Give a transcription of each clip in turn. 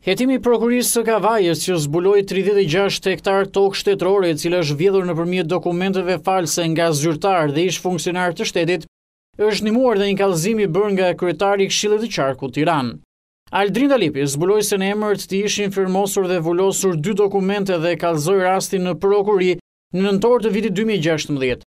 Hetimi prokurisë së kavajës që zbuloj 36 hektar tokë shtetërore e cilë është vjedhur në përmjet dokumenteve false nga zyrtar dhe ishë funksionar të shtetit, është një muar dhe një kalzimi bërë nga kryetari këshile dhe qarku tiran. Aldrinda Lipi zbuloj se në emërt të ishin firmosur dhe vullosur dy dokumente dhe kalzoj rastin në prokuri në nëntor të vitit 2016.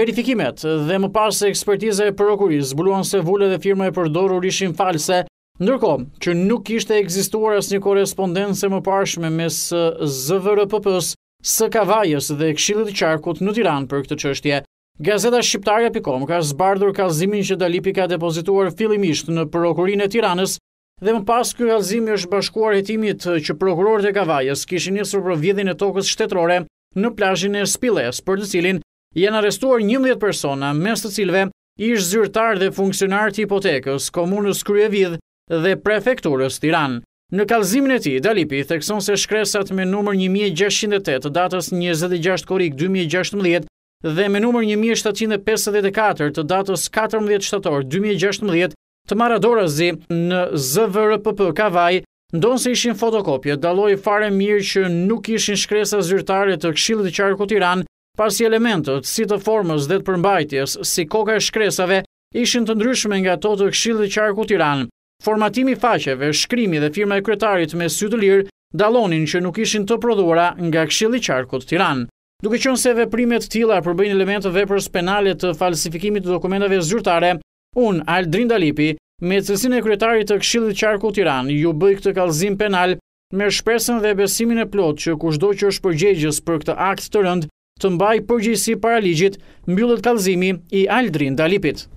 Verifikimet dhe më pas e ekspertize e prokuri zbuluan se vullet dhe firma e përdorur ishin false Ndërkohë, që nuk ishte ekzistuar asnjë një korespondence më parshme mes ZVRPP-s, së kavajës dhe këshillit qarkut në Tiran për këtë qështje, Gazeta Shqiptare.com ka zbardhur kallëzimin që Dalipi ka depozituar fillimisht në prokurinë e Tiranës dhe më pas ky kalzim është bashkuar hetimit që prokurorët e Kavajës kishin nisur për vjedhjen e tokës shtetërore në plazhin e Spilles, për të cilin janë arrestuar 11 persona, mes të cilëve ish zyrtar dhe funksionar të hipotekës, komunës Kryevidh, dhe prefekturës Tiran. Në kalzimin e ti, Dalipi thekson se shkresat me numër 1608 datës 26 korik 2016 dhe me numër 1754 të datës 14 shtator 2016 të dorazi në ZVRPP Kavaj, ndonë se ishin fotokopje, daloj fare mirë që nuk ishin shkresa zyrtare të kshilë të qarku tiran, pasi elementët, si të formës dhe të përmbajtjes, si koka e shkresave, ishin të ndryshme nga to të kshilë të qarku tiran. Formatimi faqeve, shkrimi dhe firma e kryetarit me sy të lirë dalonin që nuk ishin të prodhuara nga Këshilli i Qarkut Tiranë. Duke qenë se veprimet të tilla përbëjnë element të veprës penale të falsifikimit të dokumenteve zyrtare, un Aldrin Dalipi, me cilësinë e kryetarit të Këshillit të Qarkut Tiranë, ju bëj këtë kallëzim penal me shpresën dhe besimin e plot që kushdo që është përgjegjës për këtë akt të rënd të mbaj përgjegjësi para ligjit, mbyllet kallëzimi i Aldrin Dalipit.